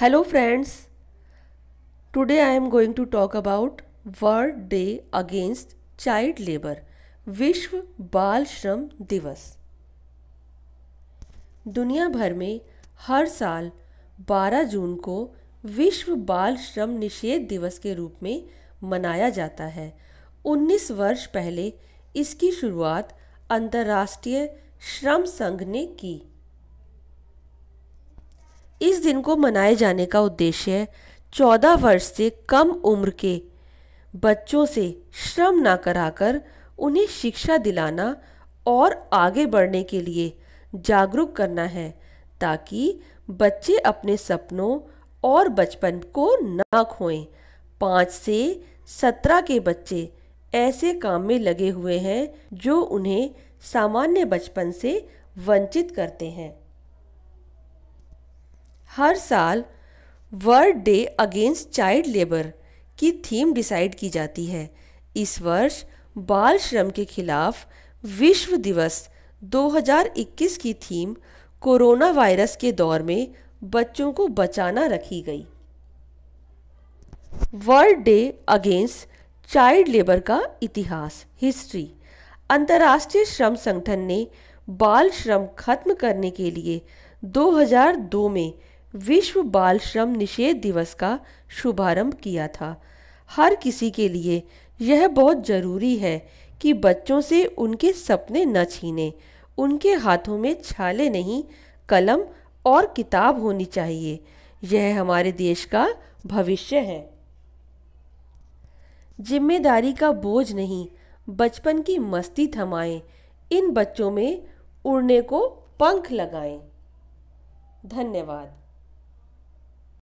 hello friends today I am going to talk about world day against child labour विश्व बाल श्रम दिवस दुनिया भर में हर साल 12 जून को विश्व बाल श्रम निषेध दिवस के रूप में मनाया जाता है 19 वर्ष पहले इसकी शुरुआत अंतर्राष्ट्रीय श्रम संघ ने की इस दिन को मनाए जाने का उद्देश्य चौदह वर्ष से कम उम्र के बच्चों से श्रम न कराकर उन्हें शिक्षा दिलाना और आगे बढ़ने के लिए जागरूक करना है ताकि बच्चे अपने सपनों और बचपन को ना खोएं पाँच से सत्रह के बच्चे ऐसे काम में लगे हुए हैं जो उन्हें सामान्य बचपन से वंचित करते हैं हर साल world day against child labour की थीम डिसाइड की जाती है इस वर्ष बाल श्रम के खिलाफ विश्व दिवस 2021 की थीम कोरोना वायरस के दौर में बच्चों को बचाना रखी गई world day against child labour का इतिहास हिस्ट्री अंतर्राष्ट्रीय श्रम संगठन ने बाल श्रम खत्म करने के लिए 2002 में विश्व बाल श्रम निषेध दिवस का शुभारंभ किया था हर किसी के लिए यह बहुत ज़रूरी है कि बच्चों से उनके सपने न छीने उनके हाथों में छाले नहीं कलम और किताब होनी चाहिए यह हमारे देश का भविष्य है जिम्मेदारी का बोझ नहीं बचपन की मस्ती थमाएं इन बच्चों में उड़ने को पंख लगाएं धन्यवाद